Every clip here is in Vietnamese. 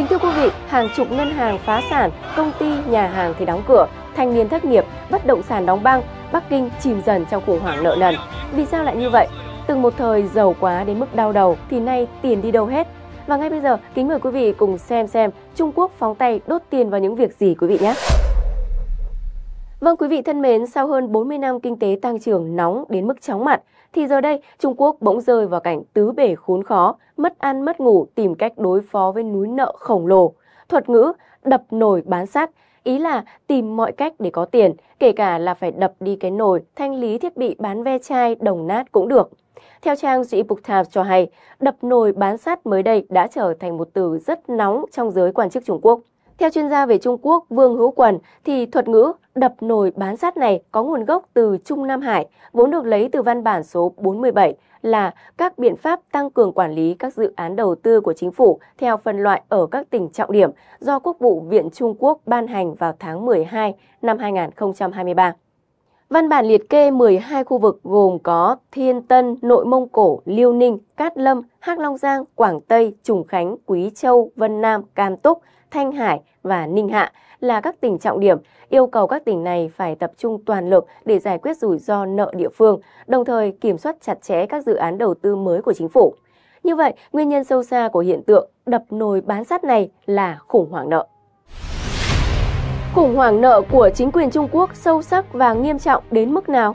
Kính thưa quý vị, hàng chục ngân hàng phá sản, công ty, nhà hàng thì đóng cửa, thanh niên thất nghiệp, bất động sản đóng băng, Bắc Kinh chìm dần trong khủng hoảng nợ nần. Vì sao lại như vậy? Từng một thời giàu quá đến mức đau đầu thì nay tiền đi đâu hết? Và ngay bây giờ, kính mời quý vị cùng xem xem Trung Quốc phóng tay đốt tiền vào những việc gì quý vị nhé. Vâng quý vị thân mến, sau hơn 40 năm kinh tế tăng trưởng nóng đến mức chóng mặt, thì giờ đây Trung Quốc bỗng rơi vào cảnh tứ bể khốn khó, mất ăn mất ngủ tìm cách đối phó với núi nợ khổng lồ. Thuật ngữ đập nồi bán sắt ý là tìm mọi cách để có tiền, kể cả là phải đập đi cái nồi, thanh lý thiết bị bán ve chai đồng nát cũng được. Theo trang The Epoch Times cho hay, đập nồi bán sắt mới đây đã trở thành một từ rất nóng trong giới quan chức Trung Quốc. Theo chuyên gia về Trung Quốc Vương Hữu Quần thì thuật ngữ đập nồi bán sắt này có nguồn gốc từ Trung Nam Hải, vốn được lấy từ văn bản số 47 là các biện pháp tăng cường quản lý các dự án đầu tư của chính phủ theo phân loại ở các tỉnh trọng điểm do Quốc vụ Viện Trung Quốc ban hành vào tháng 12 năm 2023. Văn bản liệt kê 12 khu vực gồm có Thiên Tân, Nội Mông Cổ, Liêu Ninh, Cát Lâm, Hắc Long Giang, Quảng Tây, Trùng Khánh, Quý Châu, Vân Nam, Cam Túc, Thanh Hải và Ninh Hạ là các tỉnh trọng điểm, yêu cầu các tỉnh này phải tập trung toàn lực để giải quyết rủi ro nợ địa phương, đồng thời kiểm soát chặt chẽ các dự án đầu tư mới của chính phủ. Như vậy, nguyên nhân sâu xa của hiện tượng đập nồi bán sắt này là khủng hoảng nợ. Khủng hoảng nợ của chính quyền Trung Quốc sâu sắc và nghiêm trọng đến mức nào?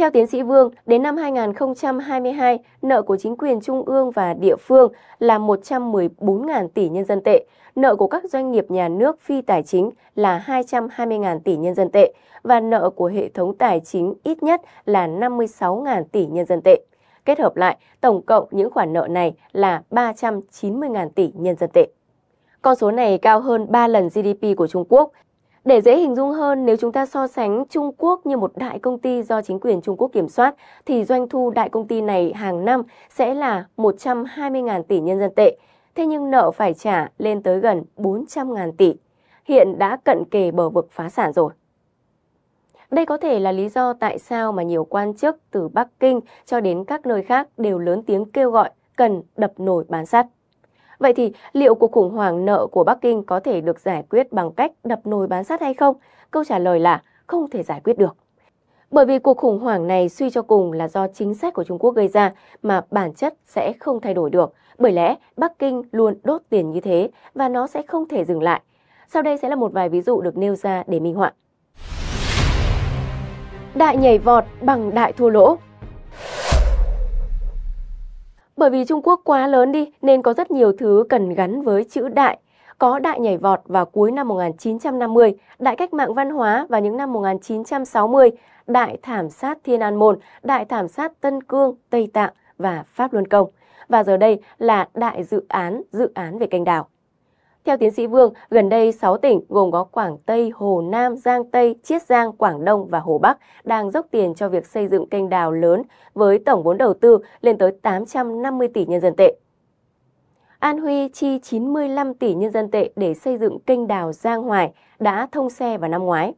Theo tiến sĩ Vương, đến năm 2022, nợ của chính quyền trung ương và địa phương là 114.000 tỷ nhân dân tệ, nợ của các doanh nghiệp nhà nước phi tài chính là 220.000 tỷ nhân dân tệ và nợ của hệ thống tài chính ít nhất là 56.000 tỷ nhân dân tệ. Kết hợp lại, tổng cộng những khoản nợ này là 390.000 tỷ nhân dân tệ. Con số này cao hơn 3 lần GDP của Trung Quốc, để dễ hình dung hơn, nếu chúng ta so sánh Trung Quốc như một đại công ty do chính quyền Trung Quốc kiểm soát, thì doanh thu đại công ty này hàng năm sẽ là 120.000 tỷ nhân dân tệ, thế nhưng nợ phải trả lên tới gần 400.000 tỷ. Hiện đã cận kề bờ vực phá sản rồi. Đây có thể là lý do tại sao mà nhiều quan chức từ Bắc Kinh cho đến các nơi khác đều lớn tiếng kêu gọi cần đập nổi bán sắt. Vậy thì liệu cuộc khủng hoảng nợ của Bắc Kinh có thể được giải quyết bằng cách đập nồi bán sắt hay không? Câu trả lời là không thể giải quyết được. Bởi vì cuộc khủng hoảng này suy cho cùng là do chính sách của Trung Quốc gây ra mà bản chất sẽ không thay đổi được. Bởi lẽ Bắc Kinh luôn đốt tiền như thế và nó sẽ không thể dừng lại. Sau đây sẽ là một vài ví dụ được nêu ra để minh họa. Đại nhảy vọt bằng đại thua lỗ bởi vì Trung Quốc quá lớn đi nên có rất nhiều thứ cần gắn với chữ đại. Có đại nhảy vọt vào cuối năm 1950, đại cách mạng văn hóa và những năm 1960, đại thảm sát Thiên An Môn, đại thảm sát Tân Cương, Tây Tạng và Pháp Luân Công. Và giờ đây là đại dự án, dự án về kênh đảo. Theo tiến sĩ Vương, gần đây 6 tỉnh gồm có Quảng Tây, Hồ Nam, Giang Tây, Chiết Giang, Quảng Đông và Hồ Bắc đang dốc tiền cho việc xây dựng kênh đào lớn với tổng vốn đầu tư lên tới 850 tỷ nhân dân tệ. An Huy chi 95 tỷ nhân dân tệ để xây dựng kênh đào Giang Hoài đã thông xe vào năm ngoái.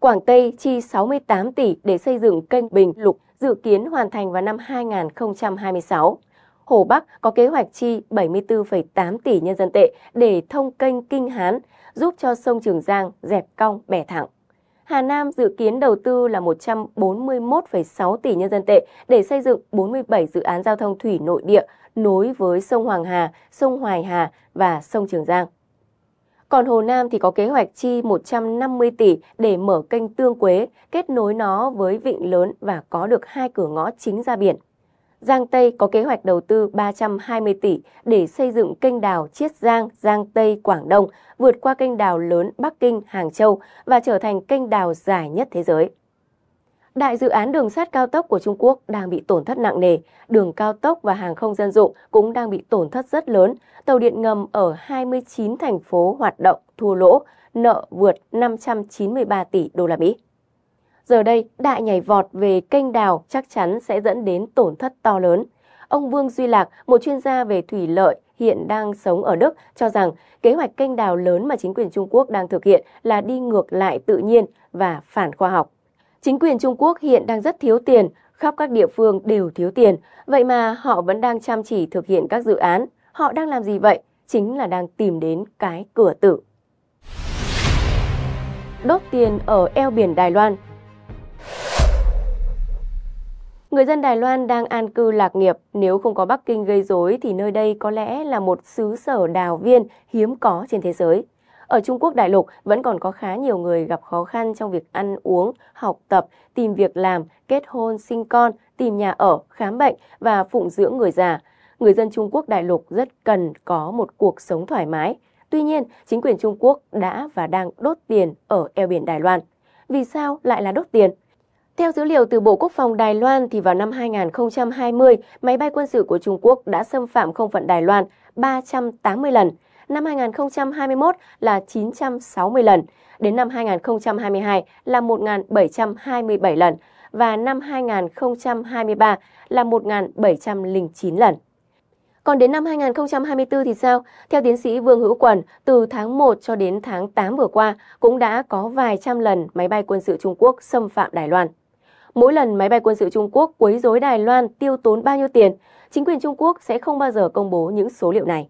Quảng Tây chi 68 tỷ để xây dựng kênh Bình Lục dự kiến hoàn thành vào năm 2026. Hồ Bắc có kế hoạch chi 74,8 tỷ nhân dân tệ để thông kênh Kinh Hán, giúp cho sông Trường Giang dẹp cong bẻ thẳng. Hà Nam dự kiến đầu tư là 141,6 tỷ nhân dân tệ để xây dựng 47 dự án giao thông thủy nội địa nối với sông Hoàng Hà, sông Hoài Hà và sông Trường Giang. Còn Hồ Nam thì có kế hoạch chi 150 tỷ để mở kênh Tương Quế, kết nối nó với Vịnh Lớn và có được hai cửa ngõ chính ra biển. Giang Tây có kế hoạch đầu tư 320 tỷ để xây dựng kênh đào Chiết Giang, Giang Tây, Quảng Đông, vượt qua kênh đào lớn Bắc Kinh, Hàng Châu và trở thành kênh đào dài nhất thế giới. Đại dự án đường sắt cao tốc của Trung Quốc đang bị tổn thất nặng nề, đường cao tốc và hàng không dân dụng cũng đang bị tổn thất rất lớn. Tàu điện ngầm ở 29 thành phố hoạt động thua lỗ, nợ vượt 593 tỷ đô la Mỹ. Giờ đây, đại nhảy vọt về kênh đào chắc chắn sẽ dẫn đến tổn thất to lớn. Ông Vương Duy Lạc, một chuyên gia về thủy lợi hiện đang sống ở Đức, cho rằng kế hoạch kênh đào lớn mà chính quyền Trung Quốc đang thực hiện là đi ngược lại tự nhiên và phản khoa học. Chính quyền Trung Quốc hiện đang rất thiếu tiền, khắp các địa phương đều thiếu tiền, vậy mà họ vẫn đang chăm chỉ thực hiện các dự án. Họ đang làm gì vậy? Chính là đang tìm đến cái cửa tử. Đốt tiền ở eo biển Đài Loan, Người dân Đài Loan đang an cư lạc nghiệp, nếu không có Bắc Kinh gây rối thì nơi đây có lẽ là một xứ sở đào viên hiếm có trên thế giới. Ở Trung Quốc đại lục vẫn còn có khá nhiều người gặp khó khăn trong việc ăn uống, học tập, tìm việc làm, kết hôn, sinh con, tìm nhà ở, khám bệnh và phụng dưỡng người già. Người dân Trung Quốc đại lục rất cần có một cuộc sống thoải mái. Tuy nhiên, chính quyền Trung Quốc đã và đang đốt tiền ở eo biển Đài Loan. Vì sao lại là đốt tiền? Theo dữ liệu từ Bộ Quốc phòng Đài Loan thì vào năm 2020, máy bay quân sự của Trung Quốc đã xâm phạm không phận Đài Loan 380 lần, năm 2021 là 960 lần, đến năm 2022 là 1.727 lần và năm 2023 là 1.709 lần. Còn đến năm 2024 thì sao? Theo tiến sĩ Vương Hữu Quần, từ tháng 1 cho đến tháng 8 vừa qua cũng đã có vài trăm lần máy bay quân sự Trung Quốc xâm phạm Đài Loan mỗi lần máy bay quân sự Trung Quốc quấy rối Đài Loan tiêu tốn bao nhiêu tiền, chính quyền Trung Quốc sẽ không bao giờ công bố những số liệu này.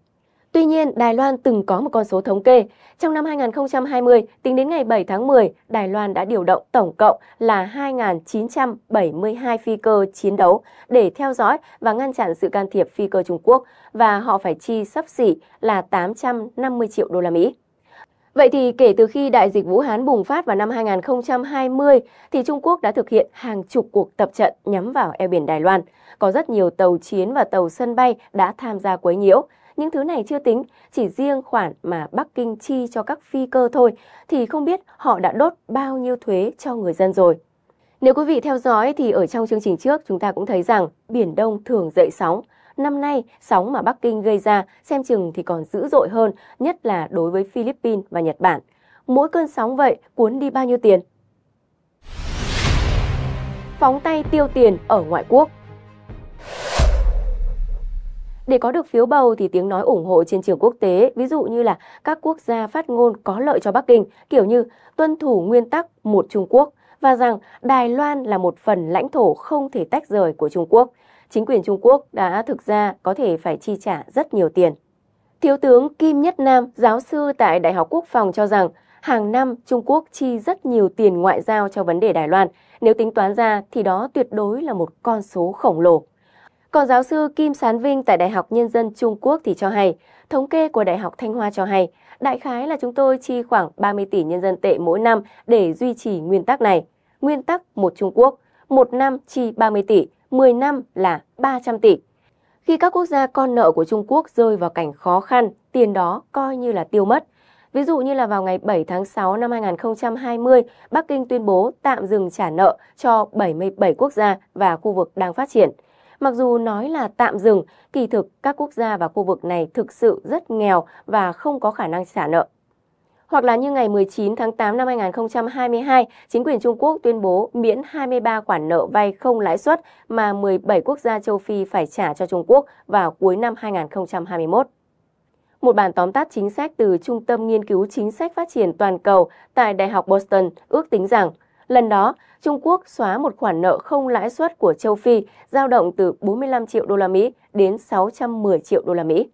Tuy nhiên, Đài Loan từng có một con số thống kê. Trong năm 2020, tính đến ngày 7 tháng 10, Đài Loan đã điều động tổng cộng là 2.972 phi cơ chiến đấu để theo dõi và ngăn chặn sự can thiệp phi cơ Trung Quốc và họ phải chi sắp xỉ là 850 triệu đô la Mỹ. Vậy thì kể từ khi đại dịch Vũ Hán bùng phát vào năm 2020 thì Trung Quốc đã thực hiện hàng chục cuộc tập trận nhắm vào eo biển Đài Loan. Có rất nhiều tàu chiến và tàu sân bay đã tham gia quấy nhiễu. Những thứ này chưa tính, chỉ riêng khoản mà Bắc Kinh chi cho các phi cơ thôi thì không biết họ đã đốt bao nhiêu thuế cho người dân rồi. Nếu quý vị theo dõi thì ở trong chương trình trước chúng ta cũng thấy rằng Biển Đông thường dậy sóng năm nay sóng mà Bắc Kinh gây ra xem chừng thì còn dữ dội hơn, nhất là đối với Philippines và Nhật Bản. Mỗi cơn sóng vậy cuốn đi bao nhiêu tiền? Phóng tay tiêu tiền ở ngoại quốc để có được phiếu bầu thì tiếng nói ủng hộ trên trường quốc tế, ví dụ như là các quốc gia phát ngôn có lợi cho Bắc Kinh, kiểu như tuân thủ nguyên tắc một Trung Quốc và rằng Đài Loan là một phần lãnh thổ không thể tách rời của Trung Quốc chính quyền Trung Quốc đã thực ra có thể phải chi trả rất nhiều tiền. Thiếu tướng Kim Nhất Nam, giáo sư tại Đại học Quốc phòng cho rằng hàng năm Trung Quốc chi rất nhiều tiền ngoại giao cho vấn đề Đài Loan. Nếu tính toán ra thì đó tuyệt đối là một con số khổng lồ. Còn giáo sư Kim Sán Vinh tại Đại học Nhân dân Trung Quốc thì cho hay, thống kê của Đại học Thanh Hoa cho hay, đại khái là chúng tôi chi khoảng 30 tỷ nhân dân tệ mỗi năm để duy trì nguyên tắc này. Nguyên tắc một Trung Quốc, một năm chi 30 tỷ, 10 năm là 300 tỷ. Khi các quốc gia con nợ của Trung Quốc rơi vào cảnh khó khăn, tiền đó coi như là tiêu mất. Ví dụ như là vào ngày 7 tháng 6 năm 2020, Bắc Kinh tuyên bố tạm dừng trả nợ cho 77 quốc gia và khu vực đang phát triển. Mặc dù nói là tạm dừng, kỳ thực các quốc gia và khu vực này thực sự rất nghèo và không có khả năng trả nợ hoặc là như ngày 19 tháng 8 năm 2022, chính quyền Trung Quốc tuyên bố miễn 23 khoản nợ vay không lãi suất mà 17 quốc gia châu Phi phải trả cho Trung Quốc vào cuối năm 2021. Một bản tóm tắt chính sách từ Trung tâm Nghiên cứu Chính sách Phát triển Toàn cầu tại Đại học Boston ước tính rằng Lần đó, Trung Quốc xóa một khoản nợ không lãi suất của châu Phi dao động từ 45 triệu đô la Mỹ đến 610 triệu đô la Mỹ.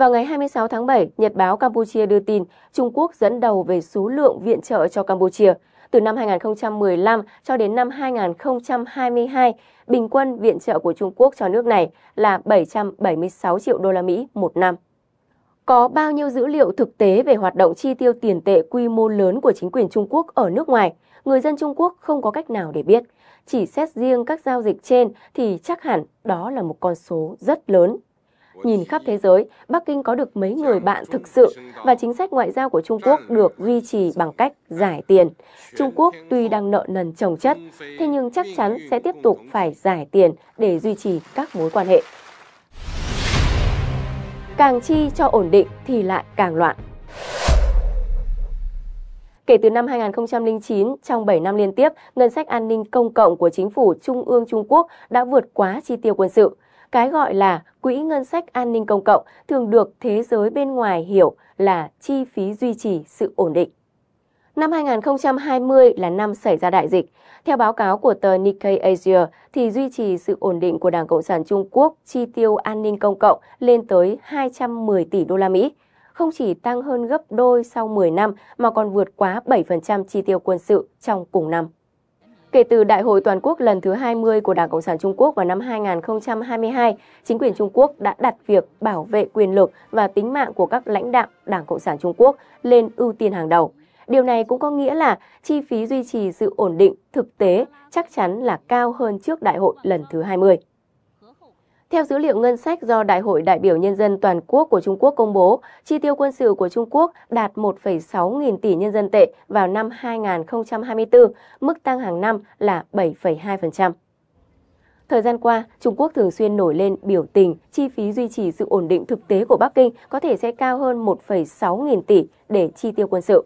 Vào ngày 26 tháng 7, Nhật báo Campuchia đưa tin Trung Quốc dẫn đầu về số lượng viện trợ cho Campuchia. Từ năm 2015 cho đến năm 2022, bình quân viện trợ của Trung Quốc cho nước này là 776 triệu đô la Mỹ một năm. Có bao nhiêu dữ liệu thực tế về hoạt động chi tiêu tiền tệ quy mô lớn của chính quyền Trung Quốc ở nước ngoài, người dân Trung Quốc không có cách nào để biết. Chỉ xét riêng các giao dịch trên thì chắc hẳn đó là một con số rất lớn. Nhìn khắp thế giới, Bắc Kinh có được mấy người bạn thực sự và chính sách ngoại giao của Trung Quốc được duy trì bằng cách giải tiền. Trung Quốc tuy đang nợ nần trồng chất, thế nhưng chắc chắn sẽ tiếp tục phải giải tiền để duy trì các mối quan hệ. Càng chi cho ổn định thì lại càng loạn. Kể từ năm 2009, trong 7 năm liên tiếp, ngân sách an ninh công cộng của chính phủ Trung ương Trung Quốc đã vượt quá chi tiêu quân sự. Cái gọi là quỹ ngân sách an ninh công cộng thường được thế giới bên ngoài hiểu là chi phí duy trì sự ổn định. Năm 2020 là năm xảy ra đại dịch. Theo báo cáo của tờ Nikkei Asia, thì duy trì sự ổn định của Đảng Cộng sản Trung Quốc chi tiêu an ninh công cộng lên tới 210 tỷ đô la Mỹ, không chỉ tăng hơn gấp đôi sau 10 năm mà còn vượt quá 7% chi tiêu quân sự trong cùng năm. Kể từ Đại hội toàn quốc lần thứ 20 của Đảng Cộng sản Trung Quốc vào năm 2022, chính quyền Trung Quốc đã đặt việc bảo vệ quyền lực và tính mạng của các lãnh đạo Đảng Cộng sản Trung Quốc lên ưu tiên hàng đầu. Điều này cũng có nghĩa là chi phí duy trì sự ổn định thực tế chắc chắn là cao hơn trước đại hội lần thứ 20. Theo dữ liệu ngân sách do Đại hội đại biểu nhân dân toàn quốc của Trung Quốc công bố, chi tiêu quân sự của Trung Quốc đạt 1,6 nghìn tỷ nhân dân tệ vào năm 2024, mức tăng hàng năm là 7,2%. Thời gian qua, Trung Quốc thường xuyên nổi lên biểu tình chi phí duy trì sự ổn định thực tế của Bắc Kinh có thể sẽ cao hơn 1,6 nghìn tỷ để chi tiêu quân sự.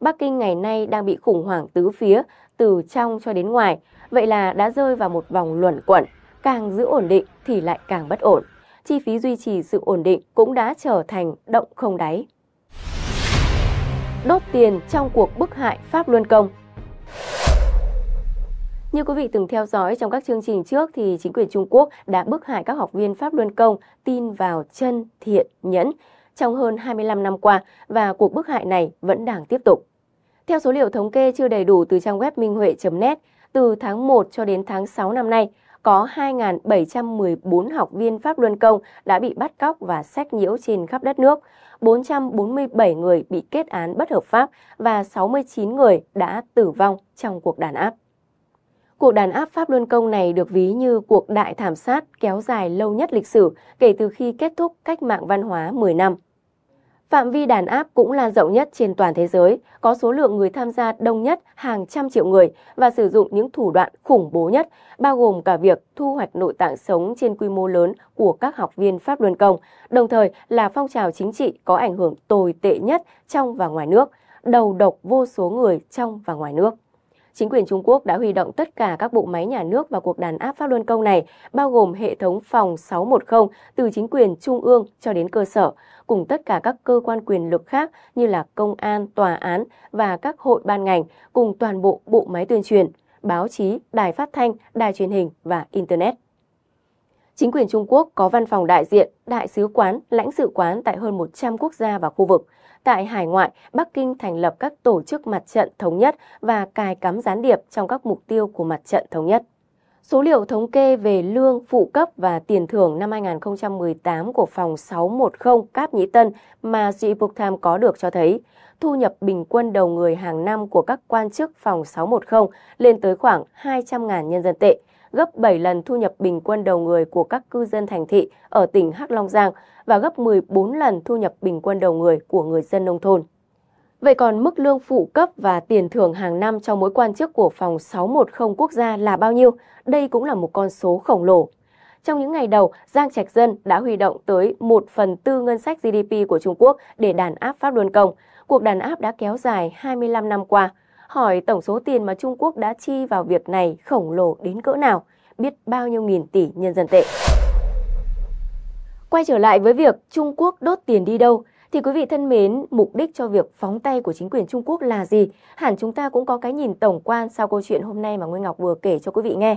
Bắc Kinh ngày nay đang bị khủng hoảng tứ phía, từ trong cho đến ngoài, vậy là đã rơi vào một vòng luẩn quẩn càng giữ ổn định thì lại càng bất ổn. Chi phí duy trì sự ổn định cũng đã trở thành động không đáy. Đốt tiền trong cuộc bức hại Pháp Luân Công như quý vị từng theo dõi trong các chương trình trước thì chính quyền Trung Quốc đã bức hại các học viên Pháp Luân Công tin vào chân thiện nhẫn trong hơn 25 năm qua và cuộc bức hại này vẫn đang tiếp tục. Theo số liệu thống kê chưa đầy đủ từ trang web minh huệ.net, từ tháng 1 cho đến tháng 6 năm nay, có 2.714 học viên Pháp Luân Công đã bị bắt cóc và sách nhiễu trên khắp đất nước, 447 người bị kết án bất hợp pháp và 69 người đã tử vong trong cuộc đàn áp. Cuộc đàn áp Pháp Luân Công này được ví như cuộc đại thảm sát kéo dài lâu nhất lịch sử kể từ khi kết thúc cách mạng văn hóa 10 năm. Phạm vi đàn áp cũng là rộng nhất trên toàn thế giới, có số lượng người tham gia đông nhất hàng trăm triệu người và sử dụng những thủ đoạn khủng bố nhất, bao gồm cả việc thu hoạch nội tạng sống trên quy mô lớn của các học viên Pháp Luân Công, đồng thời là phong trào chính trị có ảnh hưởng tồi tệ nhất trong và ngoài nước, đầu độc vô số người trong và ngoài nước. Chính quyền Trung Quốc đã huy động tất cả các bộ máy nhà nước vào cuộc đàn áp pháp luân công này, bao gồm hệ thống phòng 610 từ chính quyền trung ương cho đến cơ sở, cùng tất cả các cơ quan quyền lực khác như là công an, tòa án và các hội ban ngành, cùng toàn bộ bộ máy tuyên truyền, báo chí, đài phát thanh, đài truyền hình và Internet. Chính quyền Trung Quốc có văn phòng đại diện, đại sứ quán, lãnh sự quán tại hơn 100 quốc gia và khu vực. Tại hải ngoại, Bắc Kinh thành lập các tổ chức mặt trận thống nhất và cài cắm gián điệp trong các mục tiêu của mặt trận thống nhất. Số liệu thống kê về lương, phụ cấp và tiền thưởng năm 2018 của phòng 610 Cáp Nhĩ Tân mà Epoch Tham có được cho thấy, thu nhập bình quân đầu người hàng năm của các quan chức phòng 610 lên tới khoảng 200.000 nhân dân tệ, gấp 7 lần thu nhập bình quân đầu người của các cư dân thành thị ở tỉnh Hắc Long Giang và gấp 14 lần thu nhập bình quân đầu người của người dân nông thôn. Vậy còn mức lương phụ cấp và tiền thưởng hàng năm cho mỗi quan chức của phòng 610 quốc gia là bao nhiêu? Đây cũng là một con số khổng lồ. Trong những ngày đầu, Giang Trạch Dân đã huy động tới 1 phần tư ngân sách GDP của Trung Quốc để đàn áp Pháp Luân Công. Cuộc đàn áp đã kéo dài 25 năm qua hỏi tổng số tiền mà Trung Quốc đã chi vào việc này khổng lồ đến cỡ nào, biết bao nhiêu nghìn tỷ nhân dân tệ. Quay trở lại với việc Trung Quốc đốt tiền đi đâu, thì quý vị thân mến, mục đích cho việc phóng tay của chính quyền Trung Quốc là gì? Hẳn chúng ta cũng có cái nhìn tổng quan sau câu chuyện hôm nay mà Nguyên Ngọc vừa kể cho quý vị nghe.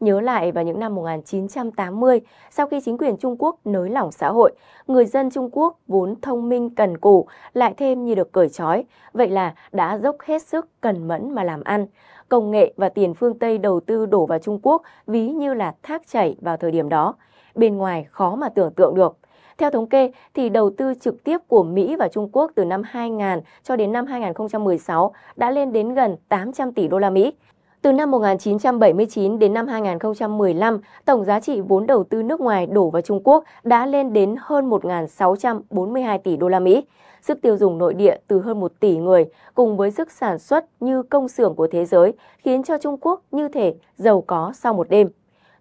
Nhớ lại vào những năm 1980, sau khi chính quyền Trung Quốc nới lỏng xã hội, người dân Trung Quốc vốn thông minh cần cù, lại thêm như được cởi trói, vậy là đã dốc hết sức cần mẫn mà làm ăn. Công nghệ và tiền phương Tây đầu tư đổ vào Trung Quốc ví như là thác chảy vào thời điểm đó, bên ngoài khó mà tưởng tượng được. Theo thống kê thì đầu tư trực tiếp của Mỹ và Trung Quốc từ năm 2000 cho đến năm 2016 đã lên đến gần 800 tỷ đô la Mỹ. Từ năm 1979 đến năm 2015, tổng giá trị vốn đầu tư nước ngoài đổ vào Trung Quốc đã lên đến hơn 1.642 tỷ đô la Mỹ. Sức tiêu dùng nội địa từ hơn 1 tỷ người cùng với sức sản xuất như công xưởng của thế giới khiến cho Trung Quốc như thể giàu có sau một đêm.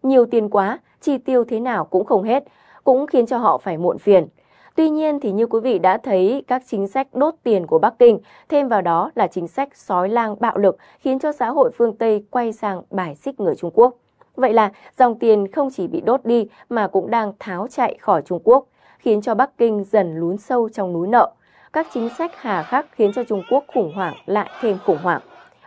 Nhiều tiền quá, chi tiêu thế nào cũng không hết, cũng khiến cho họ phải muộn phiền. Tuy nhiên thì như quý vị đã thấy các chính sách đốt tiền của Bắc Kinh, thêm vào đó là chính sách sói lang bạo lực khiến cho xã hội phương Tây quay sang bài xích người Trung Quốc. Vậy là dòng tiền không chỉ bị đốt đi mà cũng đang tháo chạy khỏi Trung Quốc, khiến cho Bắc Kinh dần lún sâu trong núi nợ. Các chính sách hà khắc khiến cho Trung Quốc khủng hoảng lại thêm khủng hoảng.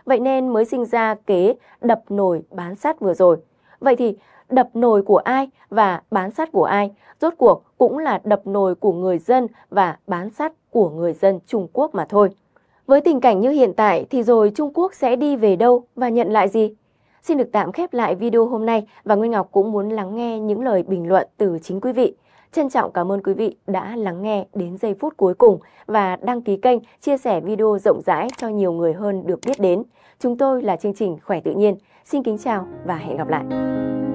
Vậy nên mới sinh ra kế đập nồi bán sắt vừa rồi. Vậy thì đập nồi của ai và bán sắt của ai, rốt cuộc cũng là đập nồi của người dân và bán sắt của người dân Trung Quốc mà thôi. Với tình cảnh như hiện tại thì rồi Trung Quốc sẽ đi về đâu và nhận lại gì? Xin được tạm khép lại video hôm nay và Nguyên Ngọc cũng muốn lắng nghe những lời bình luận từ chính quý vị. Trân trọng cảm ơn quý vị đã lắng nghe đến giây phút cuối cùng và đăng ký kênh, chia sẻ video rộng rãi cho nhiều người hơn được biết đến. Chúng tôi là chương trình Khỏe Tự Nhiên. Xin kính chào và hẹn gặp lại.